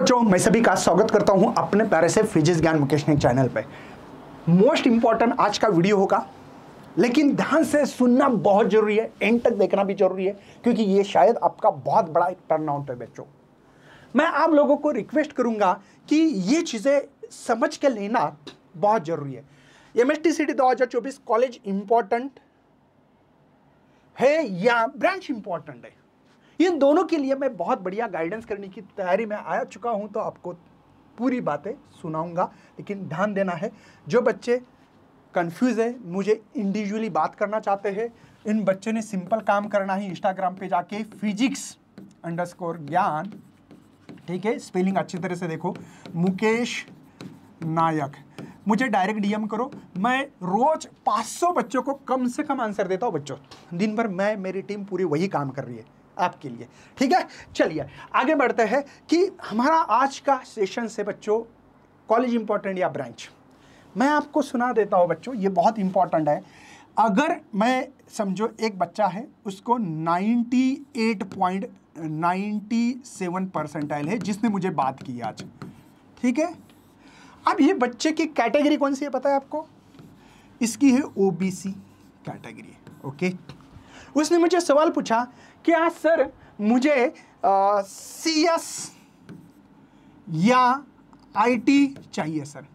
बच्चों मैं सभी का स्वागत करता हूं अपने प्यारे से फिजिक्स ज्ञान मुकेशनिक चैनल पे मोस्ट इंपॉर्टेंट आज का वीडियो होगा लेकिन ध्यान से सुनना बहुत जरूरी है एंड तक देखना भी जरूरी है क्योंकि ये शायद आपका बहुत बड़ा एक टर्न आउट है बच्चों मैं आप लोगों को रिक्वेस्ट करूंगा कि ये चीज़ें समझ के लेना बहुत जरूरी है M S T C T college important है या ब्रांच इंपॉर्टेंट है इन दोनों के लिए मैं बहुत बढ़िया गाइडेंस करने की तैयारी में आ चुका हूँ तो आपको पूरी बातें सुनाऊंगा लेकिन ध्यान देना है जो बच्चे कंफ्यूज है मुझे इंडिविजुअली बात करना चाहते हैं इन बच्चों ने सिंपल काम करना है इंस्टाग्राम पे जाके फिजिक्स अंडरस्कोर ज्ञान ठीक है स्पेलिंग अच्छी तरह से देखो मुकेश नायक मुझे डायरेक्ट डीएम करो मैं रोज 500 बच्चों को कम से कम आंसर देता हूँ बच्चों दिन भर मैं मेरी टीम पूरी वही काम कर रही है आपके लिए ठीक है चलिए आगे बढ़ते हैं कि हमारा आज का सेशन से बच्चों कॉलेज इंपॉर्टेंट या ब्रांच मैं आपको सुना देता हूँ बच्चों ये बहुत इंपॉर्टेंट है अगर मैं समझो एक बच्चा है उसको 98.97 परसेंटाइल है जिसने मुझे बात की आज ठीक है अब ये बच्चे की कैटेगरी कौन सी है पता है आपको इसकी है ओबीसी कैटेगरी ओके उसने मुझे सवाल पूछा कि आज सर मुझे सी एस या टी चाहिए सर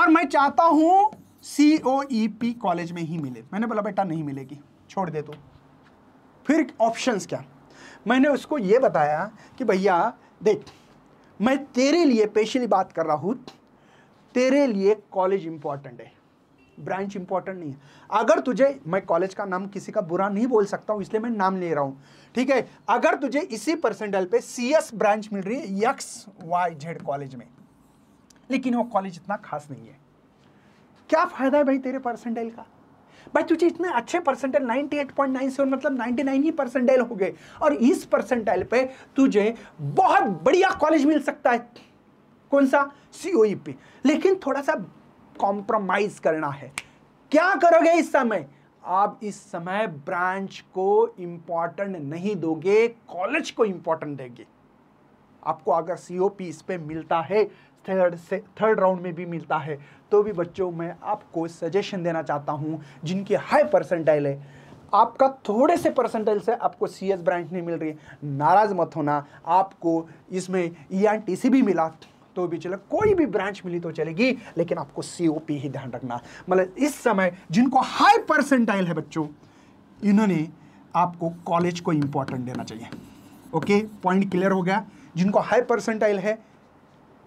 और मैं चाहता हूँ सी ओ ई पी कॉलेज में ही मिले मैंने बोला बेटा नहीं मिलेगी छोड़ दे तो फिर ऑप्शंस क्या मैंने उसको ये बताया कि भैया देख मैं तेरे लिए स्पेशली बात कर रहा हूँ तेरे लिए कॉलेज इम्पॉर्टेंट है ब्रांच इंपॉर्टेंट नहीं है अगर तुझे मैं कॉलेज का नाम किसी का बुरा नहीं बोल सकता हूं इसलिए मैं नाम ले रहा हूं ठीक है अगर तुझे इसी परसेंटल पे सी एस ब्रांच मिल रही है यक्स वाई जेड कॉलेज में लेकिन वो कॉलेज इतना खास नहीं है क्या फायदा है भाई तेरे परसेंटाइल का भाई तुझे इतने अच्छे परसेंटाइल 98.97 मतलब 99 ही परसेंटाइल हो गए और इस परसेंटाइल पे तुझे बहुत बढ़िया कॉलेज मिल सकता है कौन सा सीओईपी e लेकिन थोड़ा सा कॉम्प्रोमाइज करना है क्या करोगे इस समय आप इस समय ब्रांच को इंपॉर्टेंट नहीं दोगे कॉलेज को इंपॉर्टेंट देंगे आपको अगर सीओपी इस पर मिलता है थर्ड से थर्ड राउंड में भी मिलता है तो भी बच्चों मैं आपको सजेशन देना चाहता हूं जिनकी हाई परसेंटाइल है आपका थोड़े से परसेंटेज से आपको सी एस ब्रांच नहीं मिल रही नाराज़ मत होना आपको इसमें ई एन टी सी भी मिला तो भी चले कोई भी ब्रांच मिली तो चलेगी लेकिन आपको सीओपी ही ध्यान रखना मतलब इस समय जिनको हाई परसेंटाइल है बच्चों इन्होंने आपको कॉलेज को इंपॉर्टेंट देना चाहिए ओके पॉइंट क्लियर हो गया जिनको हाई परसेंटाइल है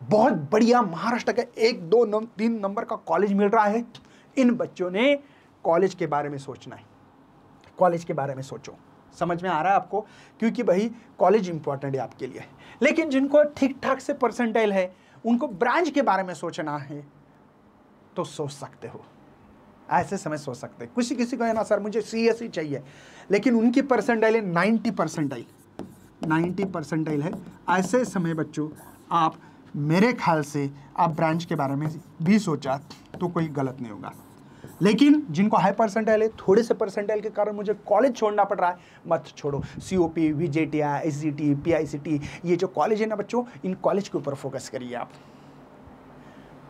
बहुत बढ़िया महाराष्ट्र का एक दो नम, तीन नंबर का कॉलेज मिल रहा है इन बच्चों ने कॉलेज के बारे में सोचना है कॉलेज के बारे में सोचो समझ में आ रहा है आपको क्योंकि भाई कॉलेज इंपॉर्टेंट है आपके लिए लेकिन जिनको ठीक ठाक से परसेंटाइल है उनको ब्रांच के बारे में सोचना है तो सोच सकते हो ऐसे समय सोच सकते किसी किसी को है ना सर मुझे सी एस ही चाहिए लेकिन उनकी परसेंटाइल है नाइन्टी परसेंटाइल नाइन्टी परसेंटाइल है ऐसे समय बच्चों आप मेरे ख्याल से आप ब्रांच के बारे में भी सोचा तो कोई गलत नहीं होगा लेकिन जिनको हाई परसेंटाइल है थोड़े से परसेंटाइल के कारण मुझे कॉलेज छोड़ना पड़ रहा है मत छोड़ो C O P V J T I S G T P I C T ये जो कॉलेज है ना बच्चों इन कॉलेज के ऊपर फोकस करिए आप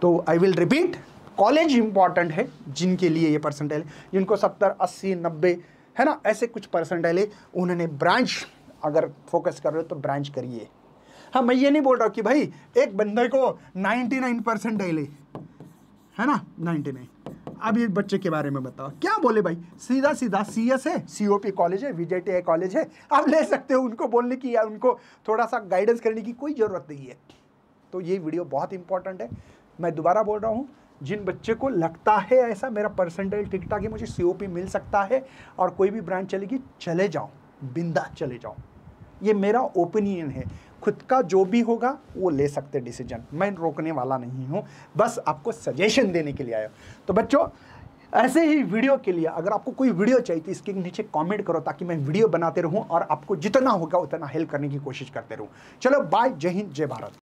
तो I will repeat college important है जिनके लिए ये परसेंटाइल जिनको सत्तर अस्सी नब्बे है ना ऐसे कुछ परसेंटाइल है उन्होंने ब्रांच अगर फोकस कर रहे हो तो ब्रांच करिए हाँ मैं ये नहीं बोल रहा कि भाई एक बंदे को नाइन्टी नाइन परसेंटाइल है ना नाइन्टी नाइन अब ये बच्चे के बारे में बताओ क्या बोले भाई सीधा सीधा सी एस है सी ओ पी कॉलेज है V J T I college है आप ले सकते हो उनको बोलने की या उनको थोड़ा सा गाइडेंस करने की कोई ज़रूरत नहीं है तो ये वीडियो बहुत इंपॉर्टेंट है मैं दोबारा बोल रहा हूँ जिन बच्चे को लगता है ऐसा मेरा पर्सेंटेज ठीक ठाक है मुझे सी मिल सकता है और कोई भी ब्रांच चलेगी चले जाओ बिंदा चले जाओ ये मेरा ओपिनियन है खुद का जो भी होगा वो ले सकते डिसीजन मैं रोकने वाला नहीं हूँ बस आपको सजेशन देने के लिए आया तो बच्चों ऐसे ही वीडियो के लिए अगर आपको कोई वीडियो चाहिए तो इसके नीचे कमेंट करो ताकि मैं वीडियो बनाते रहूं और आपको जितना होगा उतना हेल्प करने की कोशिश करते रहूं चलो बाय जय हिंद जय भारत